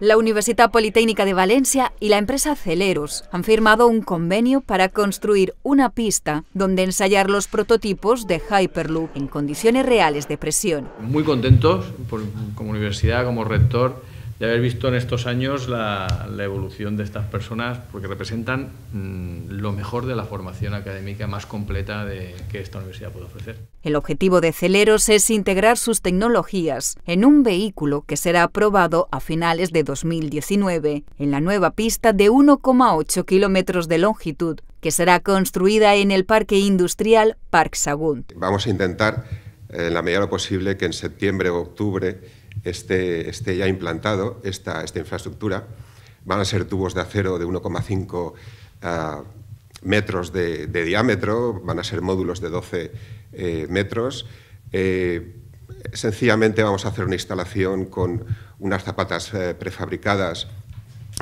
La Universidad Politécnica de Valencia y la empresa Celeros han firmado un convenio para construir una pista donde ensayar los prototipos de Hyperloop en condiciones reales de presión. Muy contentos como universidad, como rector de haber visto en estos años la, evolución de estas personas, porque representan mm, lo mejor de la formación académica más completa que esta universidad puede ofrecer. El objetivo de Celeros es integrar sus tecnologías en un vehículo que será aprobado a finales de 2019 en la nueva pista de 1,8 kilómetros de longitud que será construida en el parque industrial Park Sagunt. Vamos a intentar, eh, en la medida de lo posible, que en septiembre o octubre esté, ya implantado esta, infraestructura. Van a ser tubos de acero de 1,5 ah, metros de, diámetro, van a ser módulos de 12 eh, metros. Eh, sencillamente vamos a hacer una instalación con unas zapatas eh, prefabricadas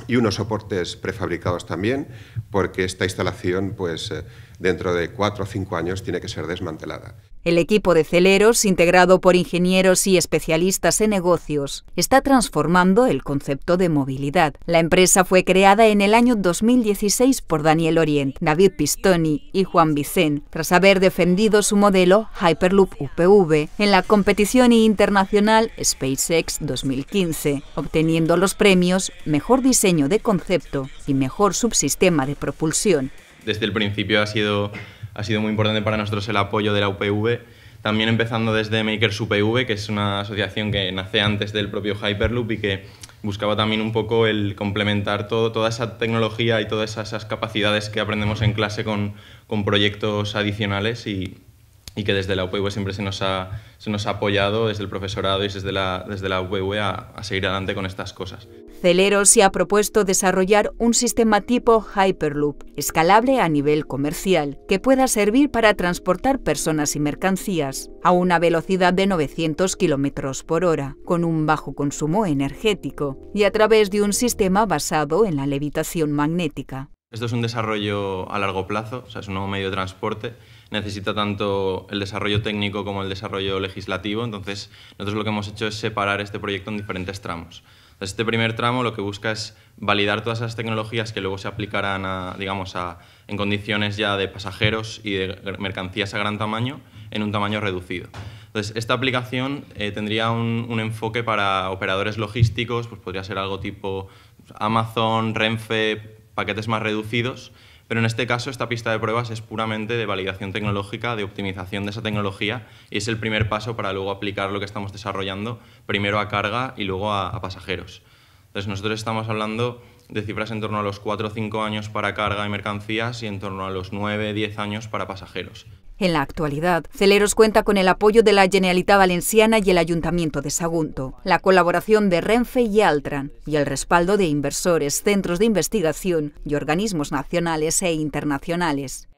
y unos soportes prefabricados también, porque esta instalación, pues, dentro de cuatro o cinco años tiene que ser desmantelada. El equipo de celeros, integrado por ingenieros y especialistas en negocios, está transformando el concepto de movilidad. La empresa fue creada en el año 2016 por Daniel Orient, David Pistoni y Juan Vicen, tras haber defendido su modelo Hyperloop UPV en la competición internacional SpaceX 2015, obteniendo los premios Mejor Diseño de Concepto y Mejor Subsistema de Propulsión. Desde el principio ha sido ha sido muy importante para nosotros el apoyo de la UPV, también empezando desde Makers UPV, que es una asociación que nace antes del propio Hyperloop y que buscaba también un poco el complementar todo, toda esa tecnología y todas esas, capacidades que aprendemos en clase con, con proyectos adicionales y, y que desde la UPV siempre se nos ha, se nos ha apoyado, desde el profesorado y desde la, desde la a, seguir adelante con estas cosas. Celero se ha propuesto desarrollar un sistema tipo Hyperloop, escalable a nivel comercial, que pueda servir para transportar personas y mercancías a una velocidad de 900 km por hora, con un bajo consumo energético, y a través de un sistema basado en la levitación magnética. Esto es un desarrollo a largo plazo, o sea, es un nuevo medio de transporte necesita tanto el desarrollo técnico como el desarrollo legislativo. Entonces, nosotros lo que hemos hecho es separar este proyecto en diferentes tramos. este primer tramo lo que busca es validar todas las tecnologías que luego se aplicarán digamos, en condiciones ya de pasajeros y de mercancías a gran tamaño en un tamaño reducido. Entonces, esta aplicación eh, tendría un, un, enfoque para operadores logísticos, pues podría ser algo tipo Amazon, Renfe, paquetes más reducidos, pero en este caso esta pista de pruebas es puramente de validación tecnológica, de optimización de esa tecnología y es el primer paso para luego aplicar lo que estamos desarrollando primero a carga y luego a, pasajeros. Entonces nosotros estamos hablando de cifras en torno a los 4 o 5 años para carga y mercancías y en torno a los 9 o 10 años para pasajeros. En la actualidad, Celeros cuenta con el apoyo de la Generalitat Valenciana y el Ayuntamiento de Sagunto, la colaboración de Renfe y Altran y el respaldo de inversores, centros de investigación y organismos nacionales e internacionales.